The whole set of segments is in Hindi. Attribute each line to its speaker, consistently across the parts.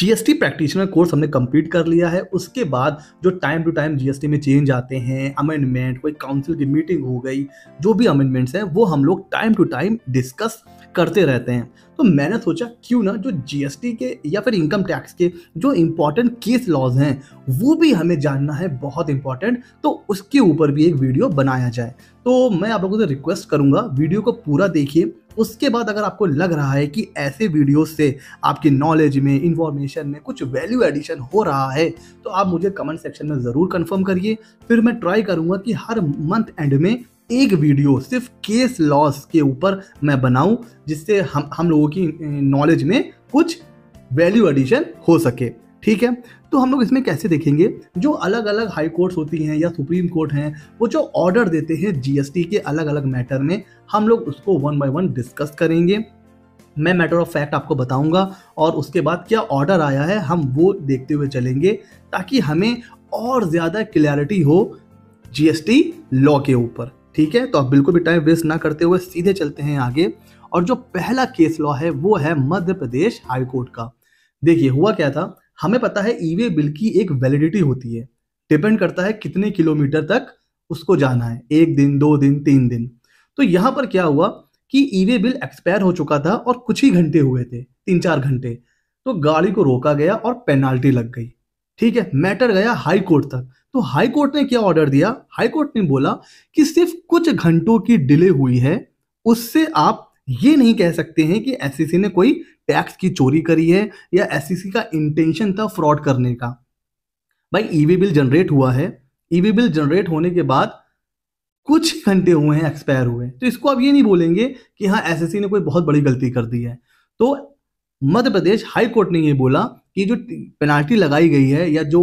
Speaker 1: जीएसटी प्रैक्टिशनर कोर्स हमने कंप्लीट कर लिया है उसके बाद जो टाइम टू टाइम जीएसटी में चेंज आते हैं अमेंडमेंट कोई काउंसिल की मीटिंग हो गई जो भी अमेंडमेंट्स हैं वो हम लोग टाइम टू टाइम डिस्कस करते रहते हैं तो मैंने सोचा क्यों ना जो जीएसटी के या फिर इनकम टैक्स के जो इम्पोर्टेंट केस लॉज हैं वो भी हमें जानना है बहुत इंपॉर्टेंट तो उसके ऊपर भी एक वीडियो बनाया जाए तो मैं आप लोगों से रिक्वेस्ट करूँगा वीडियो को पूरा देखिए उसके बाद अगर आपको लग रहा है कि ऐसे वीडियो से आपकी नॉलेज में इंफॉर्मेशन में कुछ वैल्यू एडिशन हो रहा है तो आप मुझे कमेंट सेक्शन में ज़रूर कंफर्म करिए फिर मैं ट्राई करूँगा कि हर मंथ एंड में एक वीडियो सिर्फ केस लॉस के ऊपर मैं बनाऊं जिससे हम हम लोगों की नॉलेज में कुछ वैल्यू एडिशन हो सके ठीक है तो हम लोग इसमें कैसे देखेंगे जो अलग अलग हाई कोर्ट्स होती हैं या सुप्रीम कोर्ट हैं वो जो ऑर्डर देते हैं जीएसटी के अलग अलग मैटर में हम लोग उसको वन बाय वन डिस्कस करेंगे मैं मैटर ऑफ फैक्ट आपको बताऊंगा और उसके बाद क्या ऑर्डर आया है हम वो देखते हुए चलेंगे ताकि हमें और ज़्यादा क्लैरिटी हो जी लॉ के ऊपर ठीक है तो आप बिल्कुल भी टाइम वेस्ट ना करते हुए सीधे चलते हैं आगे और जो पहला केस लॉ है वो है मध्य प्रदेश हाईकोर्ट का देखिए हुआ क्या था हमें पता है ई वे बिल की एक वैलिडिटी होती है डिपेंड करता है कितने किलोमीटर तक उसको जाना है एक दिन दो दिन तीन दिन तो यहाँ पर क्या हुआ कि ई वे बिल एक्सपायर हो चुका था और कुछ ही घंटे हुए थे तीन चार घंटे तो गाड़ी को रोका गया और पेनाल्टी लग गई ठीक है मैटर गया हाई कोर्ट तक तो हाई कोर्ट ने क्या ऑर्डर दिया हाई कोर्ट ने बोला कि सिर्फ कुछ घंटों की डिले हुई है उससे आप ये नहीं कह सकते हैं कि एस e ने कोई टैक्स की चोरी करी है या एस e का इंटेंशन था फ्रॉड करने का भाई ईवी बिल जनरेट हुआ है ईवी बिल जनरेट होने के बाद कुछ घंटे हुए हैं एक्सपायर हुए तो इसको आप ये नहीं बोलेंगे कि हाँ एस e ने कोई बहुत बड़ी गलती कर दी है तो मध्य प्रदेश हाई कोर्ट ने ये बोला कि जो पेनाल्टी लगाई गई है या जो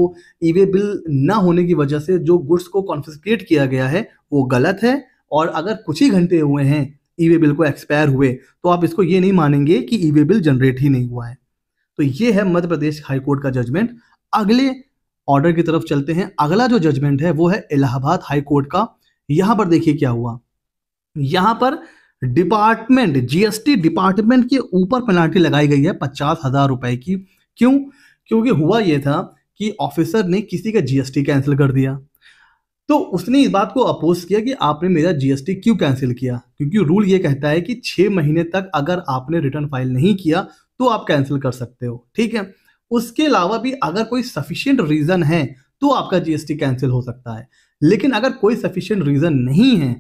Speaker 1: ईवे बिल ना होने की वजह से जो गुड्स को कॉन्फिस्केट किया गया है वो गलत है और अगर कुछ ही घंटे हुए हैं ई वे बिल को एक्सपायर हुए तो आप इसको ये नहीं मानेंगे कि ई वे बिल जनरेट ही नहीं हुआ है तो ये है मध्य प्रदेश हाईकोर्ट का जजमेंट अगले ऑर्डर की तरफ चलते हैं अगला जो जजमेंट है वो है इलाहाबाद हाईकोर्ट का यहां पर देखिए क्या हुआ यहां पर डिपार्टमेंट जीएसटी डिपार्टमेंट के ऊपर पेनाल्टी लगाई गई है पचास हजार रुपए की क्यों क्योंकि हुआ यह था कि ऑफिसर ने किसी का जीएसटी कैंसिल कर दिया तो उसने इस बात को अपोज किया कि आपने मेरा जीएसटी क्यों कैंसिल किया क्योंकि रूल ये कहता है कि छह महीने तक अगर आपने रिटर्न फाइल नहीं किया तो आप कैंसिल कर सकते हो ठीक है उसके अलावा भी अगर कोई सफिशियंट रीज़न है तो आपका जीएसटी कैंसिल हो सकता है लेकिन अगर कोई सफिशियंट रीज़न नहीं है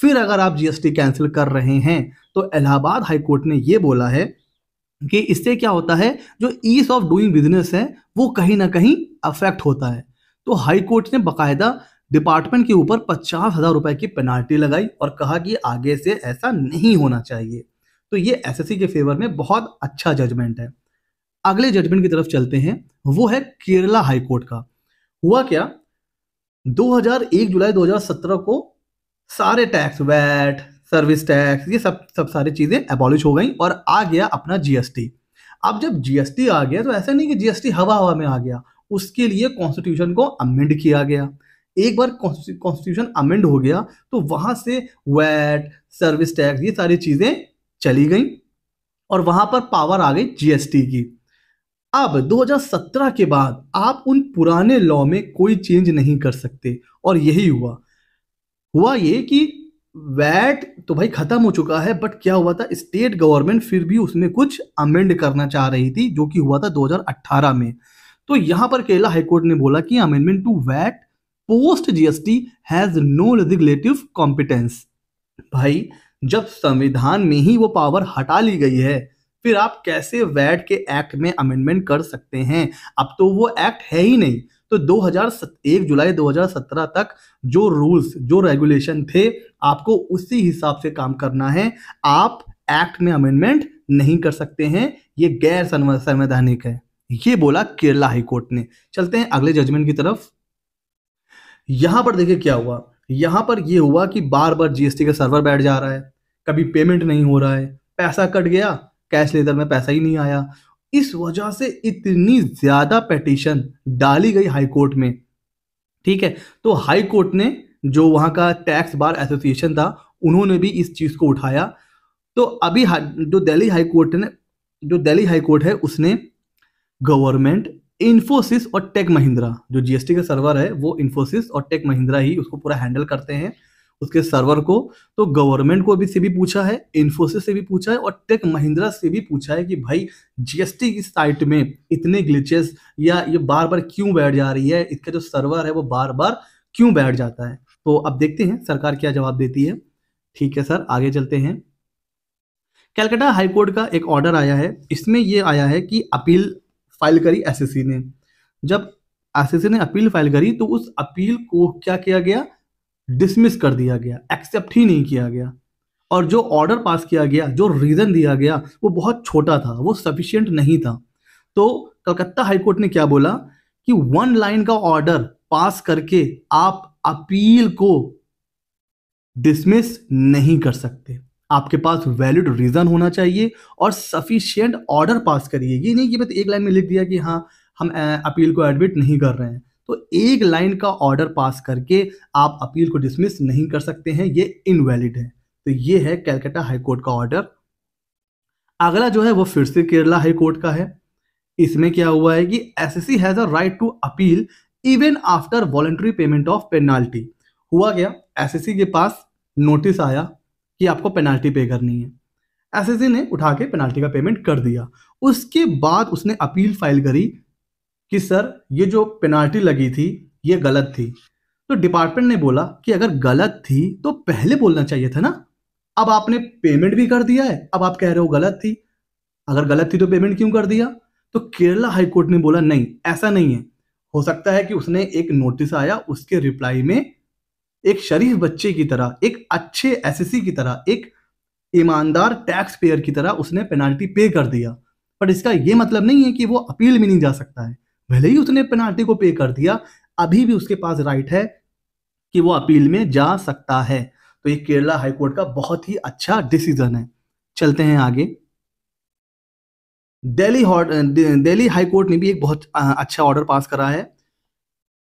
Speaker 1: फिर अगर आप जीएसटी कैंसिल कर रहे हैं तो इलाहाबाद हाईकोर्ट ने यह बोला है कि इससे क्या होता है जो ईज ऑफ डूइंग बिजनेस है वो कहीं ना कहीं अफेक्ट होता है तो हाई कोर्ट ने बाकायदा डिपार्टमेंट के ऊपर पचास हजार रुपए की पेनाल्टी लगाई और कहा कि आगे से ऐसा नहीं होना चाहिए तो ये एसएससी के फेवर में बहुत अच्छा जजमेंट है अगले जजमेंट की तरफ चलते हैं वो है केरला हाईकोर्ट का हुआ क्या 2001 जुलाई 2017 को सारे टैक्स वैट सर्विस टैक्स ये सब सब सारी चीजें एबॉलिश हो गई और आ गया अपना जीएसटी अब जब जीएसटी आ गया तो ऐसा नहीं कि जीएसटी हवा हवा में आ गया उसके लिए कॉन्स्टिट्यूशन को अमेंड किया गया एक बार कॉन्स्टिट्यूशन अमेंड हो गया तो वहां से वैट सर्विस टैक्स ये सारी चीजें चली गई और वहां पर पावर आ गई जीएसटी की अब 2017 के बाद आप उन पुराने लॉ में कोई चेंज नहीं कर सकते और यही हुआ हुआ ये कि वैट तो भाई खत्म हो चुका है बट क्या हुआ था स्टेट गवर्नमेंट फिर भी उसमें कुछ अमेंड करना चाह रही थी जो कि हुआ था 2018 में तो यहां पर केरला हाईकोर्ट ने बोला कि amendment to VAT post GST has no legislative competence भाई जब संविधान में ही वो पावर हटा ली गई है फिर आप कैसे वैट के एक्ट में अमेंडमेंट कर सकते हैं अब तो वो एक्ट है ही नहीं तो 2001 जुलाई 2017 तक जो रूल्स जो रेगुलेशन थे आपको उसी हिसाब से काम करना है आप एक्ट में अमेंडमेंट नहीं कर सकते हैं ये गैर संवैधानिक है ये बोला केरला हाईकोर्ट ने चलते हैं अगले जजमेंट की तरफ यहां पर देखिए क्या हुआ यहां पर यह हुआ कि बार बार जीएसटी का सर्वर बैठ जा रहा है कभी पेमेंट नहीं हो रहा है पैसा कट गया कैश लेदर में पैसा ही नहीं आया इस वजह से इतनी ज्यादा पेटिशन डाली गई हाईकोर्ट में ठीक है तो हाईकोर्ट ने जो वहां का टैक्स बार एसोसिएशन था उन्होंने भी इस चीज को उठाया तो अभी जो दिल्ली हाईकोर्ट ने जो दिल्ली हाईकोर्ट है उसने गवर्नमेंट इन्फोसिस और टेक महिंद्रा जो जीएसटी का सर्वर है वो इन्फोसिस और टेक महिंद्रा ही उसको पूरा हैंडल करते हैं उसके सर्वर को तो गवर्नमेंट को अभी से भी पूछा है इन्फोसिस से भी पूछा है और टेक महिंद्रा से भी पूछा है कि भाई जीएसटी की साइट में इतने ग्लिचेस या ये बार बार क्यों बैठ जा रही है इसका जो सर्वर है वो बार बार क्यों बैठ जाता है तो अब देखते हैं सरकार क्या जवाब देती है ठीक है सर आगे चलते हैं कैलकाटा हाईकोर्ट का एक ऑर्डर आया है इसमें यह आया है कि अपील फाइल करी एस ने जब एस ने अपील फाइल करी तो उस अपील को क्या किया गया डिसमिस कर दिया गया एक्सेप्ट ही नहीं किया गया और जो ऑर्डर पास किया गया जो रीज़न दिया गया वो बहुत छोटा था वो सफिशियंट नहीं था तो कलकत्ता हाईकोर्ट ने क्या बोला कि वन लाइन का ऑर्डर पास करके आप अपील को डिसमिस नहीं कर सकते आपके पास वैलिड रीज़न होना चाहिए और सफिशियंट ऑर्डर पास करिए ये नहीं कि बस एक लाइन में लिख दिया कि हाँ हम अपील को एडमिट नहीं कर रहे हैं तो एक लाइन का ऑर्डर पास करके आप अपील को डिसमिस नहीं कर सकते हैं ये इनवैलिड है तो ये है कैलकाटा हाईकोर्ट का ऑर्डर अगला जो है वो फिर से केरला हाईकोर्ट का है इसमें क्या हुआ है कि S S C has a right to appeal even after voluntary payment of penalty हुआ क्या एस एस सी के पास नोटिस आया कि आपको पेनाल्टी पे करनी है एस ने उठा के पेनाल्टी का पेमेंट कर दिया उसके बाद उसने अपील फाइल करी कि सर ये जो पेनाल्टी लगी थी ये गलत थी तो डिपार्टमेंट ने बोला कि अगर गलत थी तो पहले बोलना चाहिए था ना अब आपने पेमेंट भी कर दिया है अब आप कह रहे हो गलत थी अगर गलत थी तो पेमेंट क्यों कर दिया तो केरला हाईकोर्ट ने बोला नहीं ऐसा नहीं है हो सकता है कि उसने एक नोटिस आया उसके रिप्लाई में एक शरीफ बच्चे की तरह एक अच्छे एस की तरह एक ईमानदार टैक्स पेयर की तरह उसने पेनाल्टी पे कर दिया पर इसका यह मतलब नहीं है कि वो अपील में नहीं जा सकता है भले ही उसने पेनाल्टी को पे कर दिया अभी भी उसके पास राइट है कि वो अपील में जा सकता है तो ये केरला हाईकोर्ट का बहुत ही अच्छा डिसीजन है चलते हैं आगे दिल्ली दिल्ली हाईकोर्ट ने भी एक बहुत अच्छा ऑर्डर पास करा है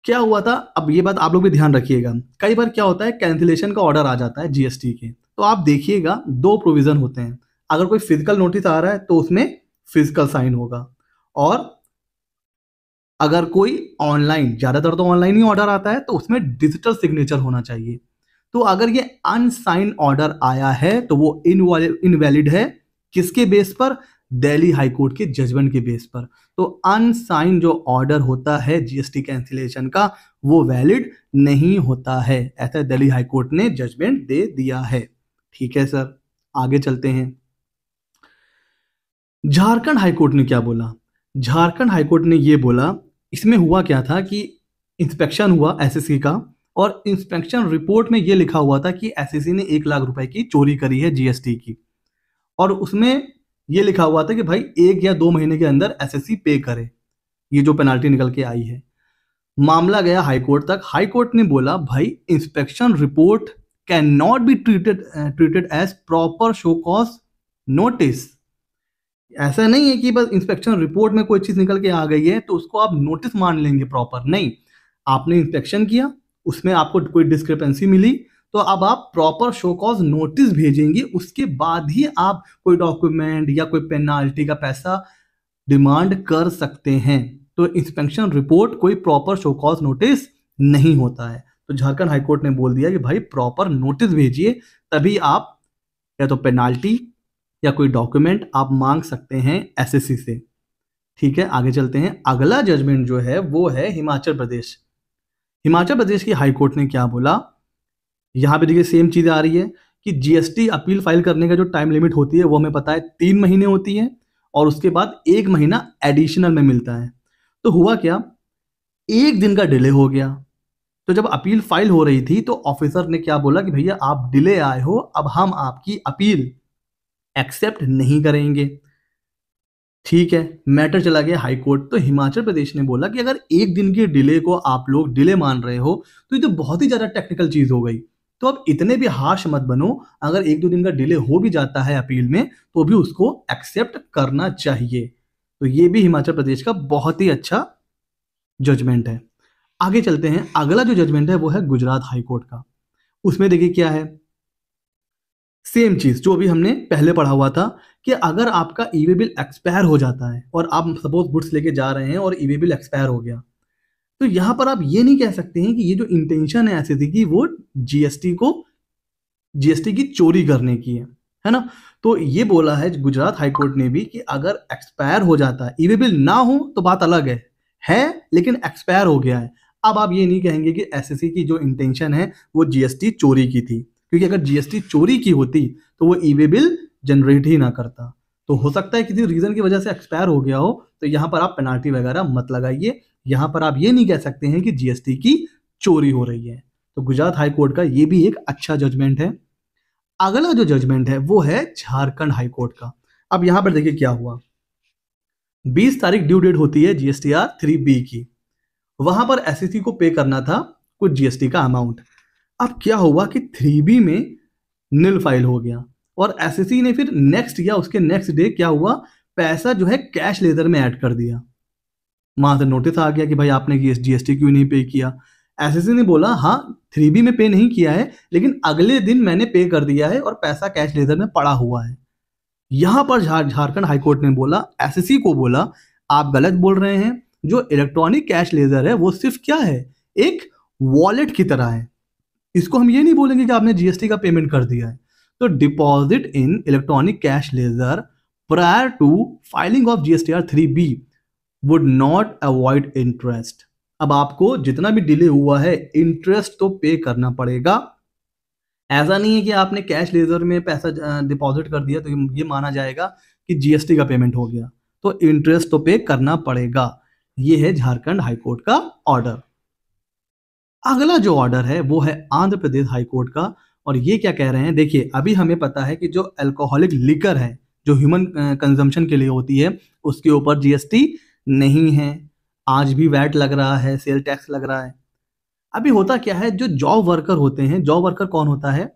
Speaker 1: क्या हुआ था अब ये बात आप लोग भी ध्यान रखिएगा कई बार क्या होता है कैंसिलेशन का ऑर्डर आ जाता है जीएसटी के तो आप देखिएगा दो प्रोविज़न होते हैं अगर कोई फिजिकल नोटिस आ रहा है तो उसमें फिजिकल साइन होगा और अगर कोई ऑनलाइन ज़्यादातर तो ऑनलाइन ही ऑर्डर आता है तो उसमें डिजिटल सिग्नेचर होना चाहिए तो अगर ये अनसाइन ऑर्डर आया है तो वो इनवैलिड है किसके बेस पर दिल्ली कोर्ट के जजमेंट के बेस पर तो अनसाइन जो ऑर्डर होता है जीएसटी कैंसिलेशन का वो वैलिड नहीं होता है ऐसा दिल्ली कोर्ट ने जजमेंट दे दिया है ठीक है सर आगे चलते हैं झारखंड हाईकोर्ट ने क्या बोला झारखंड हाईकोर्ट ने ये बोला इसमें हुआ क्या था कि इंस्पेक्शन हुआ एसएससी का और इंस्पेक्शन रिपोर्ट में यह लिखा हुआ था कि एसएससी ने एक लाख रुपए की चोरी करी है जीएसटी की और उसमें ये लिखा हुआ था कि भाई एक या दो महीने के अंदर एसएससी पे करे ये जो पेनाल्टी निकल के आई है मामला गया हाईकोर्ट तक हाईकोर्ट ने बोला भाई inspection report can not be treated treated as proper show cause notice ऐसा नहीं है कि बस इंस्पेक्शन रिपोर्ट में कोई चीज निकल के आ गई है तो उसको आप नोटिस मान लेंगे प्रॉपर नहीं आपने इंस्पेक्शन किया उसमें आपको कोई डिस्क्रिपेंसी मिली तो अब आप प्रॉपर शो कॉज नोटिस भेजेंगे उसके बाद ही आप कोई डॉक्यूमेंट या कोई पेनाल्टी का पैसा डिमांड कर सकते हैं तो इंस्पेक्शन रिपोर्ट कोई प्रॉपर शो कॉज नोटिस नहीं होता है तो झारखंड हाईकोर्ट ने बोल दिया कि भाई प्रॉपर नोटिस भेजिए तभी आप या तो पेनाल्टी या कोई डॉक्यूमेंट आप मांग सकते हैं एस से ठीक है आगे चलते हैं अगला जजमेंट जो है वो है हिमाचल प्रदेश हिमाचल प्रदेश की हाईकोर्ट ने क्या बोला यहाँ पे देखिए सेम चीज़ आ रही है कि जीएसटी अपील फाइल करने का जो टाइम लिमिट होती है वो हमें पता है तीन महीने होती है और उसके बाद एक महीना एडिशनल में मिलता है तो हुआ क्या एक दिन का डिले हो गया तो जब अपील फाइल हो रही थी तो ऑफिसर ने क्या बोला कि भैया आप डिले आए हो अब हम आपकी अपील एक्सेप्ट नहीं करेंगे ठीक है मैटर चला गया हाई कोर्ट तो हिमाचल प्रदेश ने बोला कि अगर एक दिन की डिले को आप लोग डिले मान रहे हो तो ये तो बहुत ही ज़्यादा टेक्निकल चीज़ हो गई तो अब इतने भी हार्श मत बनो अगर एक दो दिन का डिले हो भी जाता है अपील में तो भी उसको एक्सेप्ट करना चाहिए तो ये भी हिमाचल प्रदेश का बहुत ही अच्छा जजमेंट है आगे चलते हैं अगला जो जजमेंट है वो है गुजरात हाईकोर्ट का उसमें देखिए क्या है सेम चीज जो अभी हमने पहले पढ़ा हुआ था कि अगर आपका ई वे बिल एक्सपायर हो जाता है और आप सपोज गुड्स लेके जा रहे हैं और ई वे बिल एक्सपायर हो गया तो यहां पर आप ये नहीं कह सकते हैं कि ये जो इंटेंशन है एसएससी की वो जीएसटी को जीएसटी की चोरी करने की है है ना तो ये बोला है गुजरात हाईकोर्ट ने भी कि अगर एक्सपायर हो जाता है ईवे बिल ना हो तो बात अलग है है लेकिन एक्सपायर हो गया है अब आप ये नहीं कहेंगे कि एसएससी की जो इंटेंशन है वो जीएसटी चोरी की थी क्योंकि अगर जीएसटी चोरी की होती तो वो ईवे बिल जनरेट ही ना करता तो हो सकता है किसी रीजन की वजह से एक्सपायर हो गया हो तो यहां पर आप पेनाल्टी वगैरह मत लगाइए यहां पर आप ये नहीं कह सकते हैं कि जीएसटी की चोरी हो रही है तो गुजरात हाईकोर्ट का ये भी एक अच्छा जजमेंट है अगला जो जजमेंट है वो है झारखंड हाईकोर्ट का अब यहां पर देखिए क्या हुआ 20 तारीख ड्यू डेट होती है जीएसटी आर थ्री बी की वहां पर एस e को पे करना था कुछ जीएसटी का अमाउंट अब क्या हुआ कि थ्री बी में नील फाइल हो गया और एस e ने फिर नेक्स्ट या उसके नेक्स्ट डे क्या हुआ पैसा जो है कैश लेजर में ऐड कर दिया वहां से नोटिस आ गया कि भाई आपने जीएसटी क्यों नहीं पे किया एस ने बोला हाँ थ्री बी में पे नहीं किया है लेकिन अगले दिन मैंने पे कर दिया है और पैसा कैश लेजर में पड़ा हुआ है यहां पर झारखंड हाईकोर्ट ने बोला एस को बोला आप गलत बोल रहे हैं जो इलेक्ट्रॉनिक कैश लेजर है वो सिर्फ क्या है एक वॉलेट की तरह है इसको हम ये नहीं बोलेंगे कि आपने जीएसटी का पेमेंट कर दिया है तो deposit in electronic cash ledger prior to filing of GST R three B would not avoid interest अब आपको जितना भी डिले हुआ है इंटरेस्ट तो पे करना पड़ेगा ऐसा नहीं है कि आपने कैश लेजर में पैसा डिपॉजिट कर दिया तो ये माना जाएगा कि जीएसटी का पेमेंट हो गया तो इंटरेस्ट तो पे करना पड़ेगा ये है झारखंड हाईकोर्ट का ऑर्डर अगला जो ऑर्डर है वो है आंध्र प्रदेश हाईकोर्ट का और ये क्या कह रहे हैं देखिए अभी हमें पता है कि जो अल्कोहलिक लिकर है जो ह्यूमन कंजम्पशन के लिए होती है उसके ऊपर जीएसटी नहीं है आज भी वैट लग रहा है सेल टैक्स लग रहा है अभी होता क्या है जो जॉब वर्कर होते हैं जॉब वर्कर कौन होता है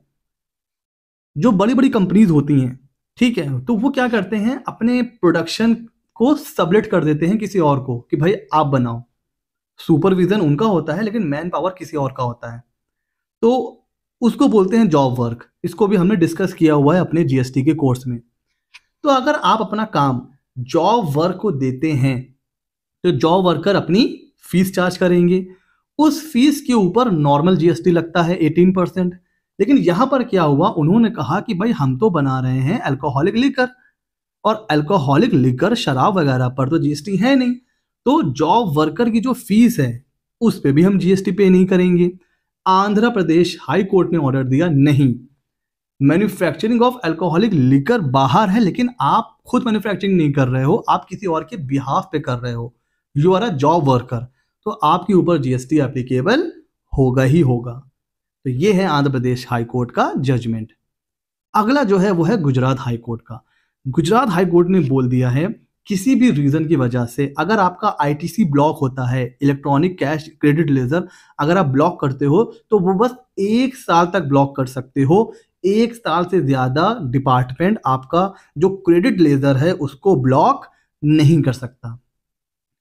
Speaker 1: जो बड़ी बड़ी कंपनीज होती हैं ठीक है तो वो क्या करते हैं अपने प्रोडक्शन को सबलेट कर देते हैं किसी और को कि भाई आप बनाओ सुपरविजन उनका होता है लेकिन मैन पावर किसी और का होता है तो उसको बोलते हैं जॉब वर्क इसको भी हमने डिस्कस किया हुआ है अपने जीएसटी के कोर्स में तो अगर आप अपना काम जॉब वर्क को देते हैं जो जॉब वर्कर अपनी फीस चार्ज करेंगे उस फीस के ऊपर नॉर्मल जीएसटी लगता है 18 परसेंट लेकिन यहां पर क्या हुआ उन्होंने कहा कि भाई हम तो बना रहे हैं अल्कोहलिक लिकर और अल्कोहलिक लिकर शराब वगैरह पर तो जीएसटी है नहीं तो जॉब वर्कर की जो फीस है उस पर भी हम जीएसटी पे नहीं करेंगे आंध्र प्रदेश हाई कोर्ट ने ऑर्डर दिया नहीं मैन्युफैक्चरिंग ऑफ अल्कोहलिक लिकर बाहर है लेकिन आप खुद मैन्युफैक्चरिंग नहीं कर रहे हो आप किसी और के बिहाफ पे कर रहे हो you are a job worker तो आपके ऊपर जीएसटी एप्लीकेबल होगा ही होगा तो ये है आंध्र प्रदेश हाई कोर्ट का जजमेंट अगला जो है वो है गुजरात हाई कोर्ट का गुजरात हाई कोर्ट ने बोल दिया है किसी भी रीज़न की वजह से अगर आपका आईटीसी ब्लॉक होता है इलेक्ट्रॉनिक कैश क्रेडिट लेजर अगर आप ब्लॉक करते हो तो वो बस एक साल तक ब्लॉक कर सकते हो एक साल से ज़्यादा डिपार्टमेंट आपका जो क्रेडिट लेजर है उसको ब्लॉक नहीं कर सकता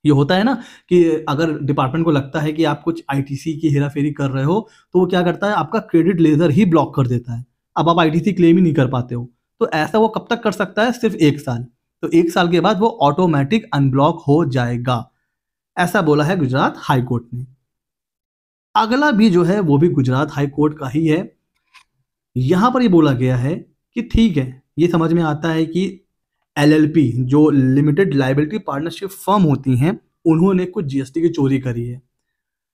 Speaker 1: ये होता है ना कि अगर डिपार्टमेंट को लगता है कि आप कुछ आईटीसी की हेराफेरी कर रहे हो तो वो क्या करता है आपका क्रेडिट लेजर ही ब्लॉक कर देता है अब आप आईटीसी क्लेम ही नहीं कर पाते हो तो ऐसा वो कब तक कर सकता है सिर्फ एक साल तो एक साल के बाद वो ऑटोमेटिक अनब्लॉक हो जाएगा ऐसा बोला है गुजरात हाई कोर्ट ने अगला भी जो है वो भी गुजरात हाई कोर्ट का ही है यहां पर ये बोला गया है कि ठीक है ये समझ में आता है कि एलएलपी जो लिमिटेड लाइबिलिटी पार्टनरशिप फर्म होती हैं उन्होंने कुछ जीएसटी की चोरी करी है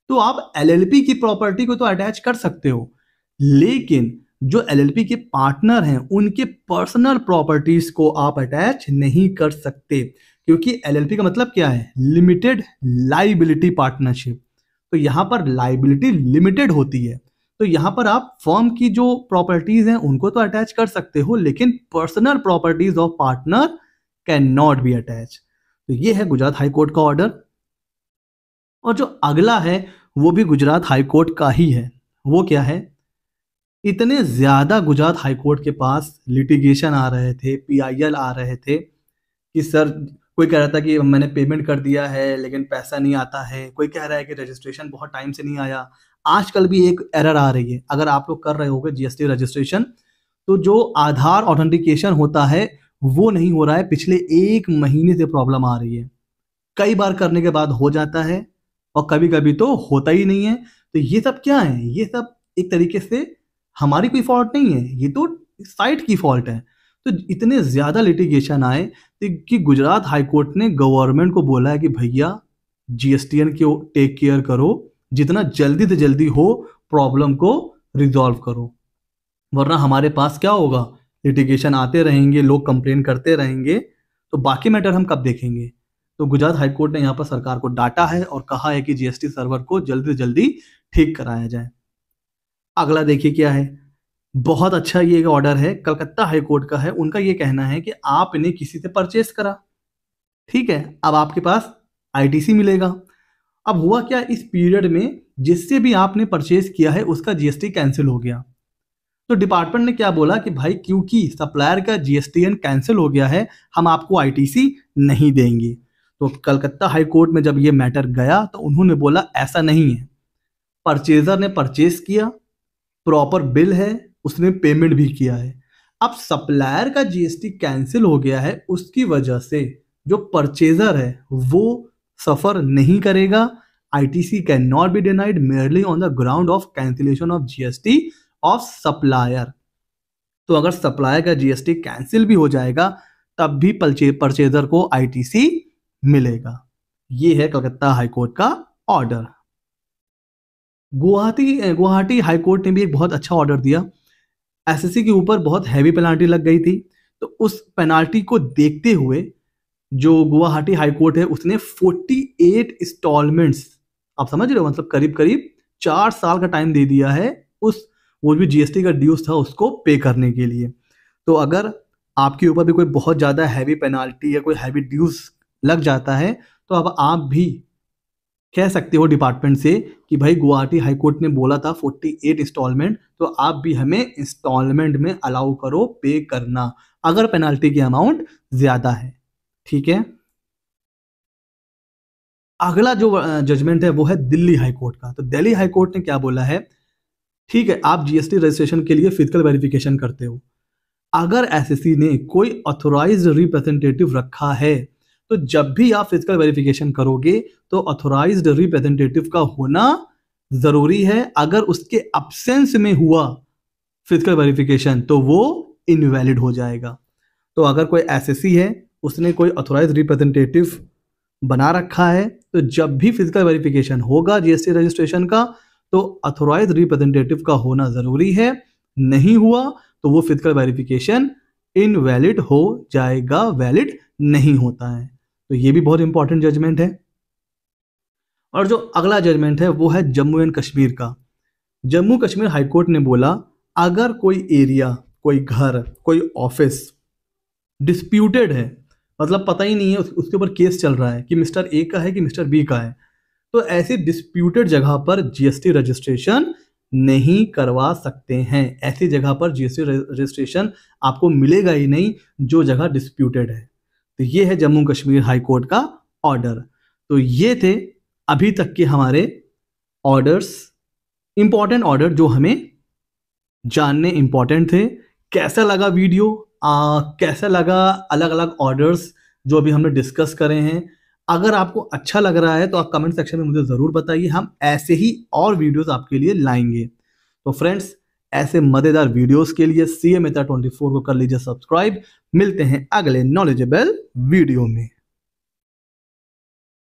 Speaker 1: तो आप एलएलपी की प्रॉपर्टी को तो अटैच कर सकते हो लेकिन जो एलएलपी के पार्टनर हैं उनके पर्सनल प्रॉपर्टीज को आप अटैच नहीं कर सकते क्योंकि एलएलपी का मतलब क्या है लिमिटेड लाइबिलिटी पार्टनरशिप तो यहाँ पर लाइबिलिटी लिमिटेड होती है तो यहाँ पर आप फर्म की जो प्रॉपर्टीज हैं उनको तो अटैच कर सकते हो लेकिन personal properties of partner can not be attach तो ये है गुजरात हाई कोर्ट का ऑर्डर और जो अगला है वो भी गुजरात हाई कोर्ट का ही है वो क्या है इतने ज़्यादा गुजरात हाई कोर्ट के पास लिटिगेशन आ रहे थे पीआईएल आ रहे थे कि सर कोई कह रहा था कि मैंने पेमेंट कर दिया है लेकिन पैसा नहीं आता है कोई कह रहा है कि रजिस्ट्रेशन बहुत टाइम से नहीं आया आजकल भी एक एरर आ रही है अगर आप लोग कर रहे होगे जीएसटी रजिस्ट्रेशन तो जो आधार ऑथेंटिकेशन होता है वो नहीं हो रहा है पिछले एक महीने से प्रॉब्लम आ रही है कई बार करने के बाद हो जाता है और कभी कभी तो होता ही नहीं है तो ये सब क्या है ये सब एक तरीके से हमारी कोई फॉल्ट नहीं है ये तो साइट की फॉल्ट है तो इतने ज़्यादा लिटिगेशन आए कि गुजरात हाईकोर्ट ने गवर्नमेंट को बोला है कि भैया जीएसटीएन के टेक केयर करो जितना जल्दी से जल्दी हो प्रॉब्लम को रिजॉल्व करो वरना हमारे पास क्या होगा लिटिगेशन आते रहेंगे लोग कंप्लेन करते रहेंगे तो बाकी मैटर हम कब देखेंगे तो गुजरात हाईकोर्ट ने यहाँ पर सरकार को डांटा है और कहा है कि जीएसटी सर्वर को जल्दी से जल्दी ठीक कराया जाए अगला देखिए क्या है बहुत अच्छा ये ऑर्डर है कलकत्ता हाईकोर्ट का है उनका ये कहना है कि आपने किसी से परचेस करा ठीक है अब आपके पास आईटीसी मिलेगा अब हुआ क्या इस पीरियड में जिससे भी आपने परचेज किया है उसका जीएसटी कैंसिल हो गया तो डिपार्टमेंट ने क्या बोला कि भाई क्योंकि सप्लायर का एन कैंसिल हो गया है हम आपको आईटीसी नहीं देंगे तो कलकत्ता हाई कोर्ट में जब ये मैटर गया तो उन्होंने बोला ऐसा नहीं है परचेजर ने परचेज किया प्रॉपर बिल है उसने पेमेंट भी किया है अब सप्लायर का जीएसटी कैंसिल हो गया है उसकी वजह से जो परचेजर है वो सफर नहीं करेगा karega ITC cannot be denied merely on of cancellation of G S T of supplier तो अगर सप्लायर का जीएसटी कैंसिल भी हो जाएगा तब भी परचेजर को आईटीसी मिलेगा ये है कलकत्ता हाईकोर्ट का ऑर्डर गुवाहाटी गुवाहाटी हाईकोर्ट ने भी एक बहुत अच्छा ऑर्डर दिया एसएससी के ऊपर बहुत हैवी पेनाल्टी लग गई थी तो उस पेनाल्टी को देखते हुए जो गुवाहाटी हाईकोर्ट है उसने 48 इंस्टॉलमेंट्स आप समझ रहे हो मतलब करीब करीब चार साल का टाइम दे दिया है उस वो भी जीएसटी का ड्यूज था उसको पे करने के लिए तो अगर आपके ऊपर भी कोई बहुत ज़्यादा हैवी पेनाल्टी या कोई हैवी ड्यूज लग जाता है तो अब आप भी कह सकते हो डिपार्टमेंट से कि भाई गुवाहाटी हाईकोर्ट ने बोला था 48 इंस्टॉलमेंट तो आप भी हमें इंस्टॉलमेंट में अलाउ करो पे करना अगर पेनाल्टी की अमाउंट ज़्यादा है ठीक है अगला जो जजमेंट है वो है दिल्ली हाई कोर्ट का तो दिल्ली हाई कोर्ट ने क्या बोला है ठीक है आप जीएसटी रजिस्ट्रेशन के लिए फिजिकल वेरिफिकेशन करते हो अगर एसएससी ने कोई ऑथोराइज रिप्रेजेंटेटिव रखा है तो जब भी आप फिजिकल वेरिफिकेशन करोगे तो ऑथोराइज रिप्रेजेंटेटिव का होना जरूरी है अगर उसके अब्सेंस में हुआ फिजिकल वेरिफिकेशन तो वो इनवैलिड हो जाएगा तो अगर कोई एसएससी है उसने कोई अथोराइज रिप्रेजेंटेटिव बना रखा है तो जब भी फिजिकल वेरिफिकेशन होगा जीएसटी रजिस्ट्रेशन का तो अथोराइज रिप्रेजेंटेटिव का होना ज़रूरी है नहीं हुआ तो वो फिजिकल वेरिफिकेशन इनवैलिड हो जाएगा वैलिड नहीं होता है तो ये भी बहुत इंपॉर्टेंट जजमेंट है और जो अगला जजमेंट है वो है जम्मू एंड कश्मीर का जम्मू कश्मीर हाईकोर्ट ने बोला अगर कोई एरिया कोई घर कोई ऑफिस डिस्प्यूटेड है मतलब पता ही नहीं है उस, उसके ऊपर केस चल रहा है कि मिस्टर ए का है कि मिस्टर बी का है तो ऐसी डिस्प्यूटेड जगह पर जीएसटी रजिस्ट्रेशन नहीं करवा सकते हैं ऐसी जगह पर जीएसटी रजिस्ट्रेशन आपको मिलेगा ही नहीं जो जगह डिस्प्यूटेड है तो ये है जम्मू कश्मीर हाई कोर्ट का ऑर्डर तो ये थे अभी तक के हमारे ऑर्डर्स इंपॉर्टेंट ऑर्डर जो हमें जानने इंपॉर्टेंट थे कैसा लगा वीडियो आ, कैसा लगा अलग अलग ऑर्डर्स जो अभी हमने डिस्कस करे हैं अगर आपको अच्छा लग रहा है तो आप कमेंट सेक्शन में मुझे ज़रूर बताइए हम ऐसे ही और वीडियोस आपके लिए लाएंगे तो फ्रेंड्स ऐसे मज़ेदार वीडियोस के लिए सी एम ट्वेंटी फोर को कर लीजिए सब्सक्राइब मिलते हैं अगले नॉलेजेबल वीडियो में